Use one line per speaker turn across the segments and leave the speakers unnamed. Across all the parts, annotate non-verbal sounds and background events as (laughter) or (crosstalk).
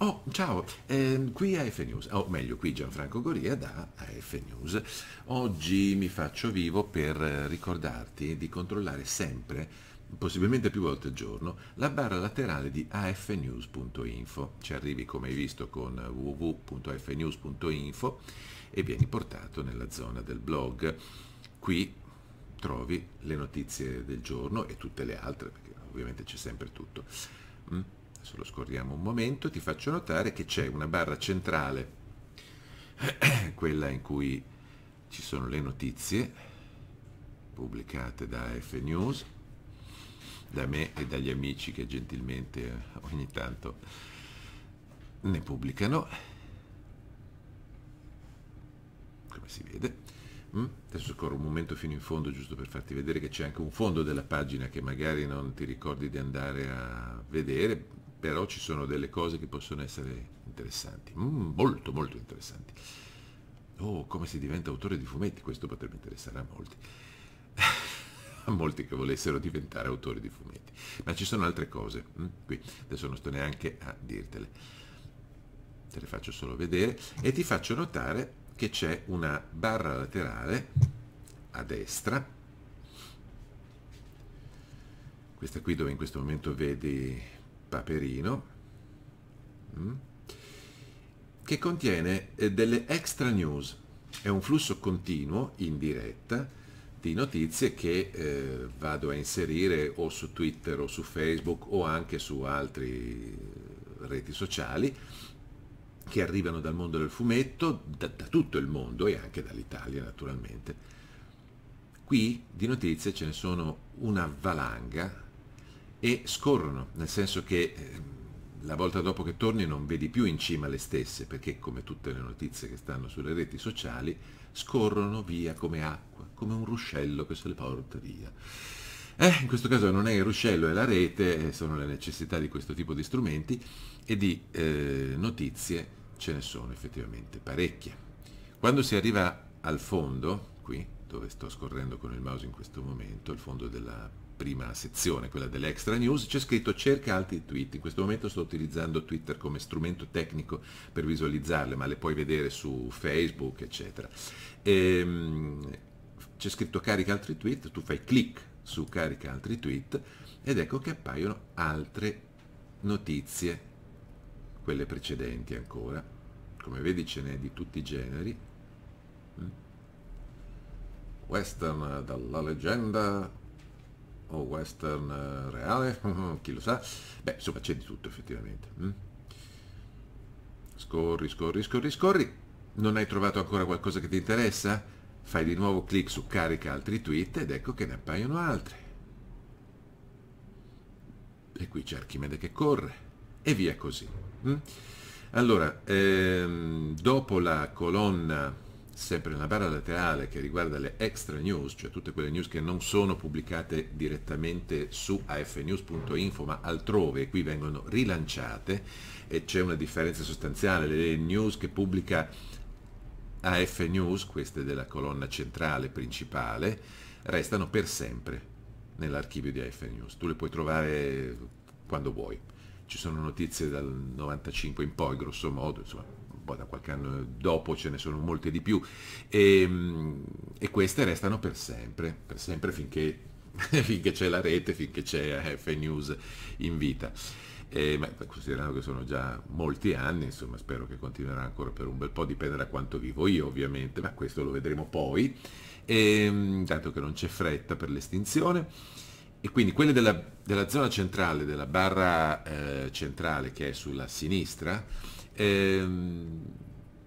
Oh, ciao, eh, qui AF News, o oh, meglio, qui Gianfranco Goria da AF News. Oggi mi faccio vivo per ricordarti di controllare sempre, possibilmente più volte al giorno, la barra laterale di afnews.info. Ci arrivi, come hai visto, con www.afnews.info e vieni portato nella zona del blog. Qui trovi le notizie del giorno e tutte le altre, perché ovviamente c'è sempre tutto. Mm? adesso lo scorriamo un momento, ti faccio notare che c'è una barra centrale, (clears throat) quella in cui ci sono le notizie pubblicate da F News, da me e dagli amici che gentilmente eh, ogni tanto ne pubblicano, come si vede. Mm? Adesso scorro un momento fino in fondo giusto per farti vedere che c'è anche un fondo della pagina che magari non ti ricordi di andare a vedere, però ci sono delle cose che possono essere interessanti, mm, molto molto interessanti. Oh, come si diventa autore di fumetti, questo potrebbe interessare a molti, (laughs) a molti che volessero diventare autori di fumetti. Ma ci sono altre cose, mm, qui, adesso non sto neanche a dirtele, te le faccio solo vedere e ti faccio notare che c'è una barra laterale a destra, questa qui dove in questo momento vedi Paperino, mm, che contiene eh, delle extra news. È un flusso continuo, in diretta, di notizie che eh, vado a inserire o su Twitter o su Facebook o anche su altre reti sociali che arrivano dal mondo del fumetto, da, da tutto il mondo e anche dall'Italia naturalmente. Qui di notizie ce ne sono una valanga, e scorrono, nel senso che eh, la volta dopo che torni non vedi più in cima le stesse, perché come tutte le notizie che stanno sulle reti sociali, scorrono via come acqua, come un ruscello che se le porta via. Eh, in questo caso non è il ruscello, è la rete, eh, sono le necessità di questo tipo di strumenti e di eh, notizie ce ne sono effettivamente parecchie. Quando si arriva al fondo, qui dove sto scorrendo con il mouse in questo momento, il fondo della prima sezione, quella dell'extra news, c'è scritto cerca altri tweet. In questo momento sto utilizzando Twitter come strumento tecnico per visualizzarle, ma le puoi vedere su Facebook, eccetera. E, ehm, c'è scritto carica altri tweet, tu fai clic su carica altri tweet ed ecco che appaiono altre notizie, quelle precedenti ancora. Come vedi ce n'è di tutti i generi. Mm. Western dalla leggenda o western eh, reale, (laughs) chi lo sa. Beh, insomma c'è di tutto effettivamente. Mm? Scorri, scorri, scorri, scorri. Non hai trovato ancora qualcosa che ti interessa? Fai di nuovo clic su carica altri tweet ed ecco che ne appaiono altri. E qui c'è Archimede che corre. E via così. Mm? Allora, ehm, dopo la colonna sempre nella barra laterale che riguarda le extra news, cioè tutte quelle news che non sono pubblicate direttamente su afnews.info ma altrove, e qui vengono rilanciate e c'è una differenza sostanziale, le news che pubblica AF News, queste della colonna centrale principale, restano per sempre nell'archivio di AF News, tu le puoi trovare quando vuoi, ci sono notizie dal 95 in poi grosso modo, insomma poi da qualche anno dopo ce ne sono molte di più, e, ehm, e queste restano per sempre, per sempre finché, (laughs) finché c'è la rete, finché c'è eh, F News in vita. Eh, ma considerando che sono già molti anni, insomma, spero che continuerà ancora per un bel po', dipende da quanto vivo io ovviamente, ma questo lo vedremo poi, e, ehm, tanto che non c'è fretta per l'estinzione. E quindi quelle della, della zona centrale, della barra eh, centrale che è sulla sinistra, ehm,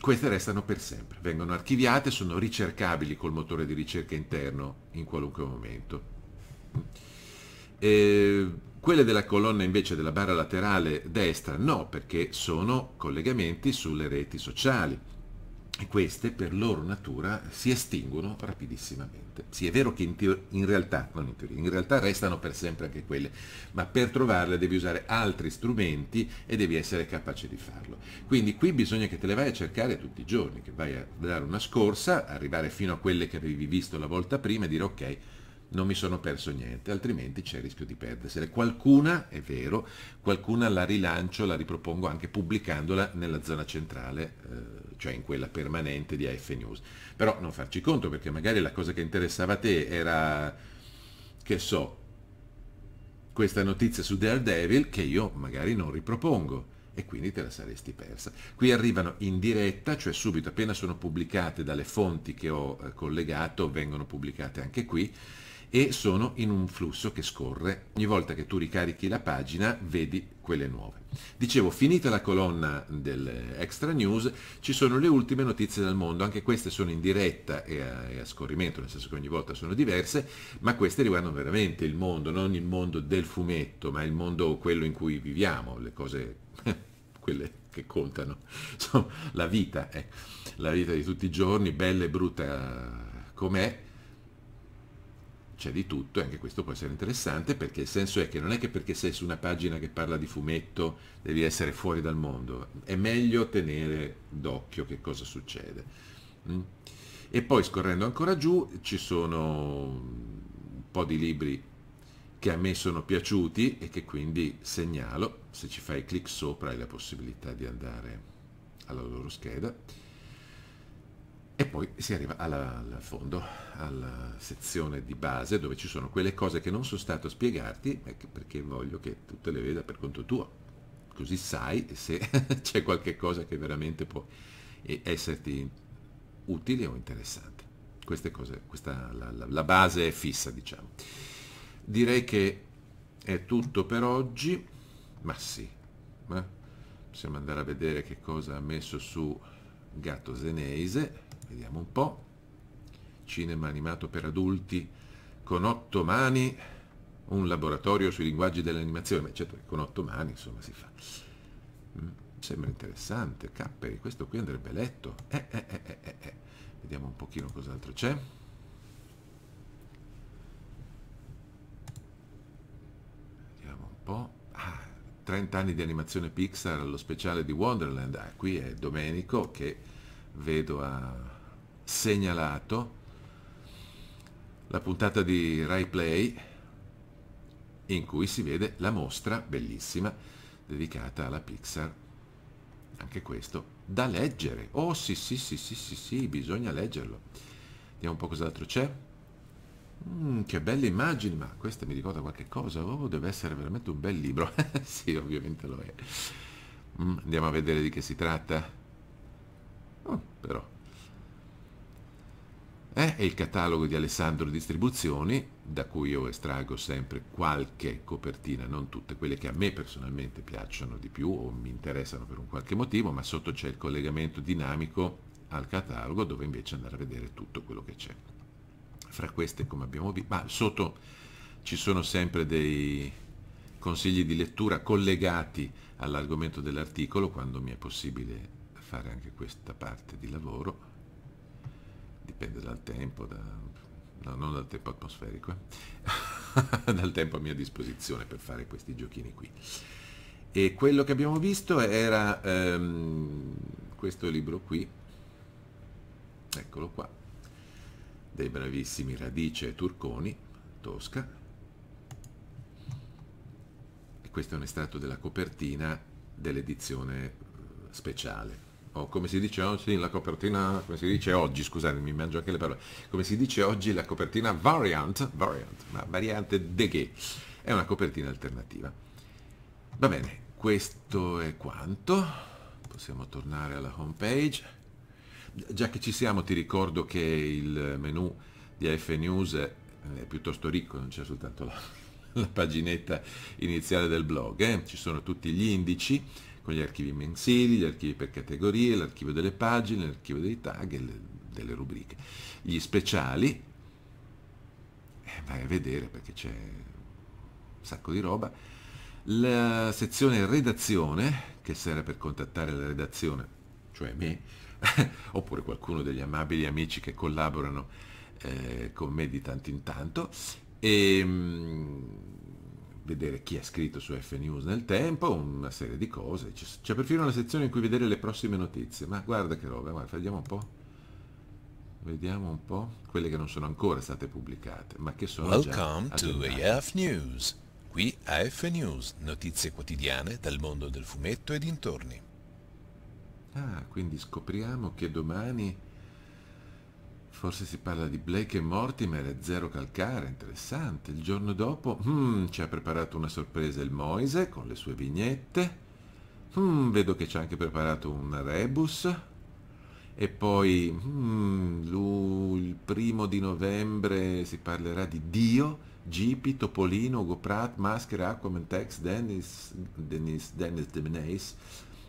queste restano per sempre, vengono archiviate, sono ricercabili col motore di ricerca interno in qualunque momento. E quelle della colonna invece della barra laterale destra no, perché sono collegamenti sulle reti sociali e queste per loro natura si estinguono rapidissimamente. Sì, è vero che in, teoria, in, realtà, in, teoria, in, realtà, restano per sempre anche quelle, ma per trovarle devi usare altri strumenti e devi essere capace di farlo. Quindi qui bisogna che te le vai a cercare tutti i giorni, che vai a dare una scorsa, arrivare fino a quelle che avevi visto la volta prima e dire ok, non mi sono perso niente, altrimenti c'è il rischio di perdersele. Qualcuna, è vero, qualcuna la rilancio, la ripropongo anche pubblicandola nella zona centrale. Eh, cioè in quella permanente di AF News. Però non farci conto perché magari la cosa che interessava a te era, che so, questa notizia su Daredevil che io magari non ripropongo e quindi te la saresti persa. Qui arrivano in diretta, cioè subito appena sono pubblicate dalle fonti che ho eh, collegato, vengono pubblicate anche qui e sono in un flusso che scorre. Ogni volta che tu ricarichi la pagina vedi quelle nuove. Dicevo, finita la colonna del Extra news, ci sono le ultime notizie dal mondo, anche queste sono in diretta e a, e a, scorrimento, nel senso che ogni volta sono diverse, ma queste riguardano veramente il mondo, non il mondo del fumetto, ma il mondo quello in cui viviamo, le cose, (laughs) quelle che contano, Insomma, la vita, eh. la vita di tutti i giorni, bella e brutta com'è, c'è di tutto e anche questo può essere interessante perché il senso è che non è che perché sei su una pagina che parla di fumetto devi essere fuori dal mondo, è meglio tenere d'occhio che cosa succede. Mm? E poi scorrendo ancora giù ci sono un po' di libri che a me sono piaciuti e che quindi segnalo, se ci fai clic sopra hai la possibilità di andare alla loro scheda e poi si arriva alla, al fondo, alla sezione di base dove ci sono quelle cose che non sono stato a spiegarti perché voglio che tu te le veda per conto tuo, così sai se (laughs) c'è qualche cosa che veramente può esserti utile o interessante. Queste cose, questa, la, la, la base è fissa, diciamo. Direi che è tutto per oggi, ma sì, ma possiamo andare a vedere che cosa ha messo su Gatto Zeneise Vediamo un po'. Cinema animato per adulti con otto mani, un laboratorio sui linguaggi dell'animazione. Ma certo con otto mani, insomma, si fa. Mm, sembra interessante. Capperi, questo qui andrebbe letto. Eh, eh, eh, Vediamo un pochino cos'altro c'è. Vediamo un po'. Ah, 30 anni di animazione Pixar allo speciale di Wonderland. Ah, qui è Domenico che vedo a segnalato la puntata di Rai Play in cui si vede la mostra bellissima dedicata alla Pixar. Anche questo da leggere. Oh sì sì sì sì sì sì, bisogna leggerlo. Vediamo un po' cos'altro c'è. Mm, che belle immagini, ma questa mi ricorda qualche cosa. Oh, deve essere veramente un bel libro. (laughs) sì, ovviamente lo è. Mm, andiamo a vedere di che si tratta. Oh, però è il catalogo di Alessandro Distribuzioni, da cui io estraggo sempre qualche copertina, non tutte quelle che a me personalmente piacciono di più o mi interessano per un qualche motivo, ma sotto c'è il collegamento dinamico al catalogo dove invece andare a vedere tutto quello che c'è. Fra queste, come abbiamo visto, ma sotto ci sono sempre dei consigli di lettura collegati all'argomento dell'articolo, quando mi è possibile fare anche questa parte di lavoro dipende dal tempo, da, no, non dal tempo atmosferico, eh? (laughs) dal tempo a mia disposizione per fare questi giochini qui. E quello che abbiamo visto era ehm, questo libro qui, eccolo qua, dei bravissimi Radice Turconi, Tosca. E questo è un estratto della copertina dell'edizione eh, speciale o come si dice oggi la copertina, come si dice oggi, scusate, mi mangio anche le parole, come si dice oggi la copertina variant, variant, ma variante de che? È una copertina alternativa. Va bene, questo è quanto, possiamo tornare alla home page. Già che ci siamo ti ricordo che il menu di AF News è piuttosto ricco, non c'è soltanto la, (laughs) la paginetta iniziale del blog, eh? ci sono tutti gli indici, con gli archivi mensili, gli archivi per categorie, l'archivio delle pagine, l'archivio dei tag e le, delle rubriche. Gli speciali, eh, vai a vedere perché c'è un sacco di roba. La sezione redazione, che serve per contattare la redazione, cioè me, (laughs) oppure qualcuno degli amabili amici che collaborano eh, con me di tanto in tanto. E, ehm, mh, vedere chi ha scritto su FNews nel tempo, una serie di cose. C'è perfino una sezione in cui vedere le prossime notizie. Ma guarda che roba, guarda, vediamo un po'. Vediamo un po' quelle che non sono ancora state pubblicate, ma che sono Welcome già to AF News. Qui AF News, notizie quotidiane dal mondo del fumetto e dintorni. Ah, quindi scopriamo che domani Forse si parla di Blake e Mortimer e Zero Calcare, interessante. Il giorno dopo hmm, ci ha preparato una sorpresa il Moise con le sue vignette. Hmm, vedo che ci ha anche preparato un rebus. E poi hmm, lui, il primo di novembre si parlerà di Dio, Gipi, Topolino, Ugo Pratt, Maschera, Aquaman Tex, Dennis, Dennis, Dennis Demenace,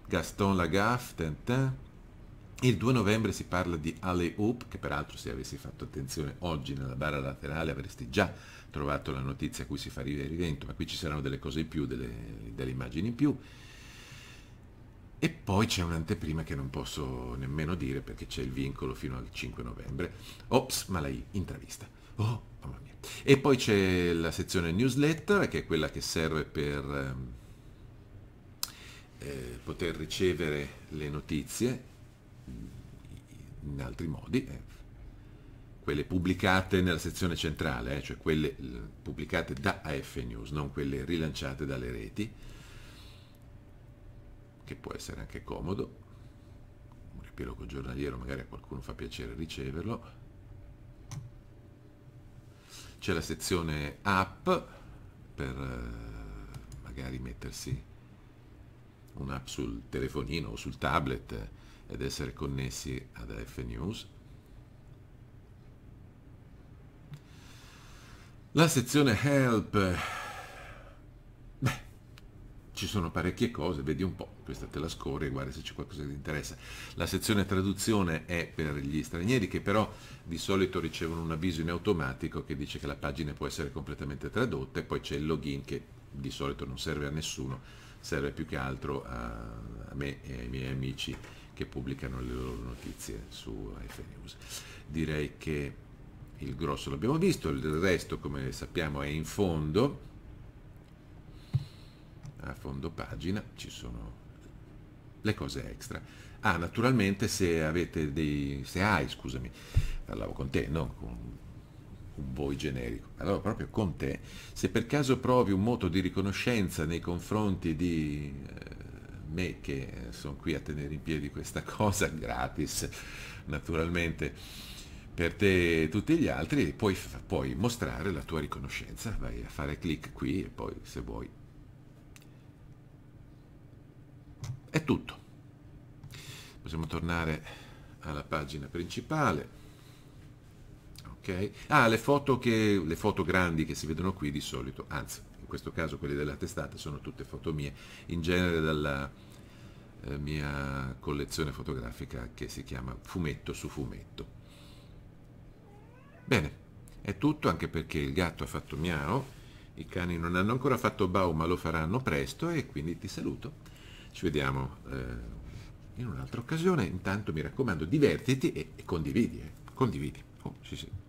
Gaston Lagaffe, Tintin. Il 2 novembre si parla di Alley Hoop, che peraltro se avessi fatto attenzione oggi nella barra laterale avresti già trovato la notizia a cui si fa riferimento, ma qui ci saranno delle cose in più, delle, delle immagini in più. E poi c'è un'anteprima che non posso nemmeno dire perché c'è il vincolo fino al 5 novembre. Ops, ma lei intravista. Oh, mamma mia. E poi c'è la sezione newsletter, che è quella che serve per ehm, eh, poter ricevere le notizie in altri modi, eh, quelle pubblicate nella sezione centrale, eh, cioè quelle pubblicate da AF News, non quelle rilanciate dalle reti, che può essere anche comodo, un riepilogo giornaliero magari a qualcuno fa piacere riceverlo, c'è la sezione app per eh, magari mettersi un'app sul telefonino o sul tablet, eh ed essere connessi ad AF News. La sezione help, beh, ci sono parecchie cose, vedi un po', questa te la scorri e guarda se c'è qualcosa che ti interessa. La sezione traduzione è per gli stranieri che però di solito ricevono un avviso in automatico che dice che la pagina può essere completamente tradotta e poi c'è il login che di solito non serve a nessuno, serve più che altro a, me e ai miei amici che pubblicano le loro notizie su F News. Direi che il grosso l'abbiamo visto, il resto come sappiamo è in fondo, a fondo pagina ci sono le cose extra. Ah, naturalmente se avete dei... se hai, scusami, parlavo con te, non con un voi generico, allora proprio con te, se per caso provi un moto di riconoscenza nei confronti di... Eh, me che sono qui a tenere in piedi questa (laughs) cosa gratis, naturalmente, per te e tutti gli altri, puoi, puoi mostrare la tua riconoscenza, vai a fare clic qui e poi se vuoi. È tutto. Possiamo tornare alla pagina principale. ok Ah, le foto, che, le foto grandi che si vedono qui di solito, anzi questo caso quelli della testata sono tutte foto mie, in genere dalla eh, mia collezione fotografica che si chiama Fumetto su Fumetto. Bene, è tutto anche perché il gatto ha fatto miao, i cani non hanno ancora fatto bau ma lo faranno presto e quindi ti saluto. Ci vediamo eh, in un'altra occasione, intanto mi raccomando divertiti e, e condividi, eh. condividi. Oh, sì, sì.